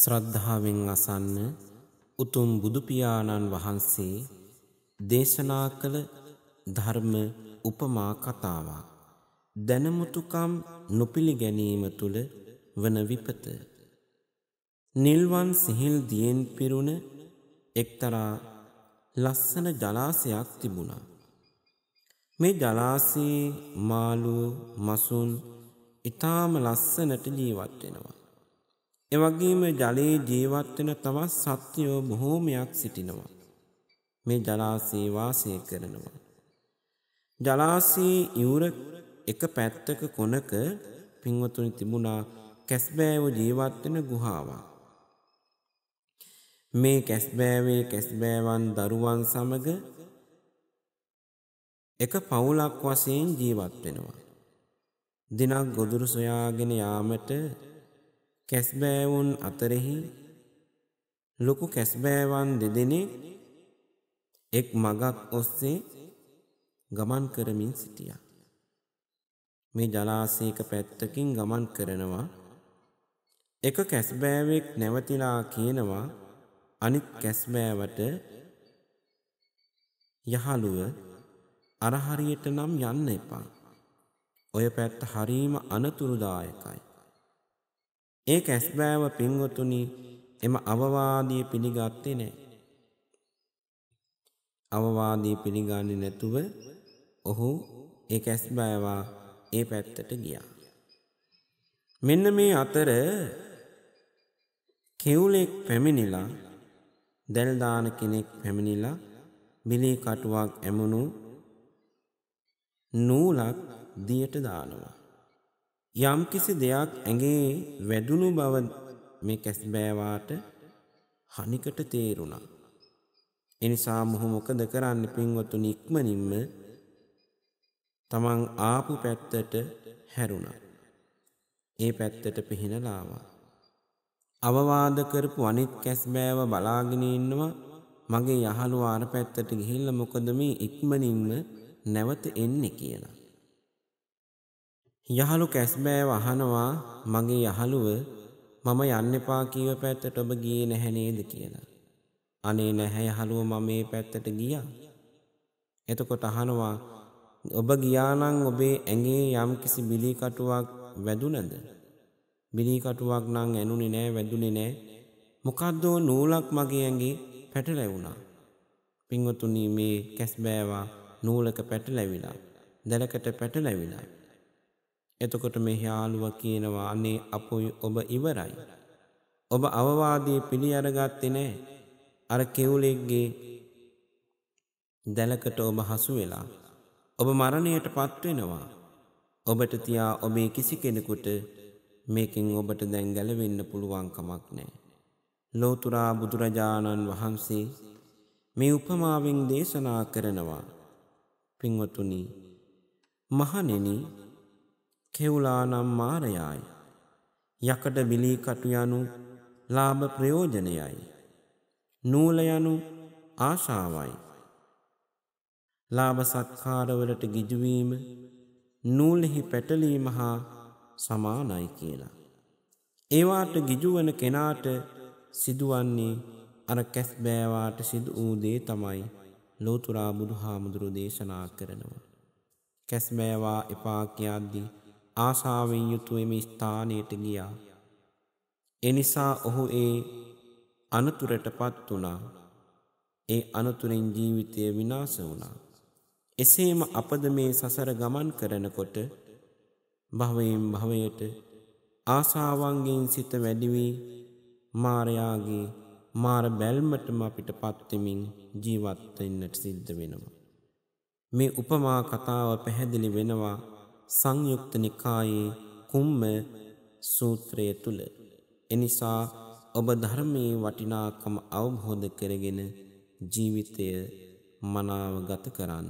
ශ්‍රද්ධාවෙන් අසන්න උතුම් බුදුපියාණන් වහන්සේ දේශනා කළ ධර්ම උපමා කතාවක් දැනමුතුකම් නොපිළිගැනීම තුළ වන විපත නිල්වන් සිහිල් දියෙන් පිරුණ එක්තරා ලස්සන ජලාසයක් තිබුණා මේ ජලාසයේ මාළුව මසුන් ඉතාම ලස්සනට ජීවත් වෙනවා එවගේම ජලයේ ජීවත්වෙන තවත් සත්‍යයෝ බොහෝමයක් සිටිනවා. මේ ජලාසේ වාසය කරනවා. ජලාසේ යුර එක පැත්තක කොනක පින්වතුනි තිබුණා කැස්බෑව ජීවත්වෙන ගුහාවක්. මේ කැස්බෑවේ කැස්බෑවන් දරුවන් සමග එක පවුලක් වශයෙන් ජීවත් වෙනවා. දිනක් ගොදුරු සොයාගෙන යාමට කැස්බෑවුන් අතරෙහි ලොකු කැස්බෑවන් දෙදෙනෙක් එක් මගක් ඔස්සේ ගමන් කරමින් සිටියා. මේ ජලාසයක පැත්තකින් ගමන් කරනවා එක කැස්බෑවෙක් නැවතිලා කියනවා අනිත් කැස්බෑවට යහළුව අරහරියට නම් යන්න එපා. ඔය පැත්ත හරීම අනතුරුදායකයි. ඒක ඇස්බෑව පින්වතුනි එම අවවාදී පිළිගත්තේ නෑ. අවවාදී පිළිගන්නේ නැතුව ඔහු ඒ ඇස්බෑවා ඒ පැත්තට ගියා. මෙන්න මේ අතර කෙවුලෙක් පැමිණිලා දැල්දාන කෙනෙක් පැමිණිලා මිලේ කටුවක් ඇමුණු නූලක් දියට දානවා. යම් කිසි දෙයක් ඇගේ වැඩුණු බව මේ කැස්බෑවාට හනිකට තේරුණා. එනිසා මොහු මොකද කරන්න පින්වතුනි ඉක්මනින්ම තමන් ආපු පැත්තට හැරුණා. ඒ පැත්තට පිහිනලාවා. අවවාද කරපු අනිත් කැස්බෑව බලාගෙන ඉන්නවා මගේ යහළුවා අර පැත්තට ගිහිල්ලා මොකද මේ ඉක්මනින්ම නැවත එන්නේ කියලා. යහළු කැස්බෑව අහනවා මගේ යහළුව මම යන්න එපා කීව පැත්තට ඔබ ගියේ නැහැ නේද කියලා. අනේ නැහැ යහළුව මම මේ පැත්තට ගියා. එතකොට අහනවා ඔබ ගියා නම් ඔබේ ඇඟේ යම්කිසි බිලී කටුවක් වැදුනද? බිලී කටුවක් නම් ඇනුනේ නැහැ වැදුනේ නැහැ. මොකද්ද නූලක් මගේ ඇඟේ පැටලැවුණා. පින්වතුනි මේ කැස්බෑවා නූලක පැටලැවිලා. දැලකට පැටලැවිලා. එතකොට මේ යාළුව කියනවා අනේ අපොයි ඔබ ඉවරයි. ඔබ අවවාදී පිළි අරගත්තේ නෑ. අර කෙවුලෙක්ගේ දැලකට ඔබ හසු වෙලා ඔබ මරණයට පත්වෙනවා. ඔබට තියා ඔබේ කිසි කෙනෙකුට මේකෙන් ඔබට දැන් ගැලවෙන්න පුළුවන්කමක් නෑ. ලෝතුරා බුදුරජාණන් වහන්සේ මේ උපමාවෙන් දේශනා කරනවා. පින්වතුනි මහණෙනි කෙවුලානම් මාරයායි. යකට බිලීකටු යනු ලාභ ප්‍රයෝජනයයි. නූල යනු ආශාවයි. ලාභ සත්කාරවලට ගිජුවීම නූලෙහි පැටලීම හා සමානයි කියලා. ඒවාට ගිජුවන කෙනාට සිදුවන්නේ අර කැස් බෑවාට සිදු වූදේ තමයි ලෝතුරා බුදු හාමුදුරු දේශනා කරනවා. කැස් බෑවා එපා කියද්දී ආසාාවෙන් යුතුවම ස්ථානයට ගියා. එනිසා ඔහු ඒ අනතුරට පත් වනා ඒ අනතුරෙන් ජීවිතය විනාස වුණා. එසේම අපද මේ සසර ගමන් කරනකොට භවයෙන් භවයට ආසාවන්ගෙන් සිත වැඩිවී මාරයාගේ මාර බැල්මටම අපිට පත්වෙමින් ජීවත්වෙන්නට සිද්ධ වෙනවා. මේ උපමා කතාව පැහැදිලි වෙනවා සංයුක්ත නිකායේ කුම්ම සූත්‍රය තුල එනිසා ඔබ ධර්මයේ වටිනාකම අවබෝධ කරගෙන ජීවිතය මනාව ගත කරන්න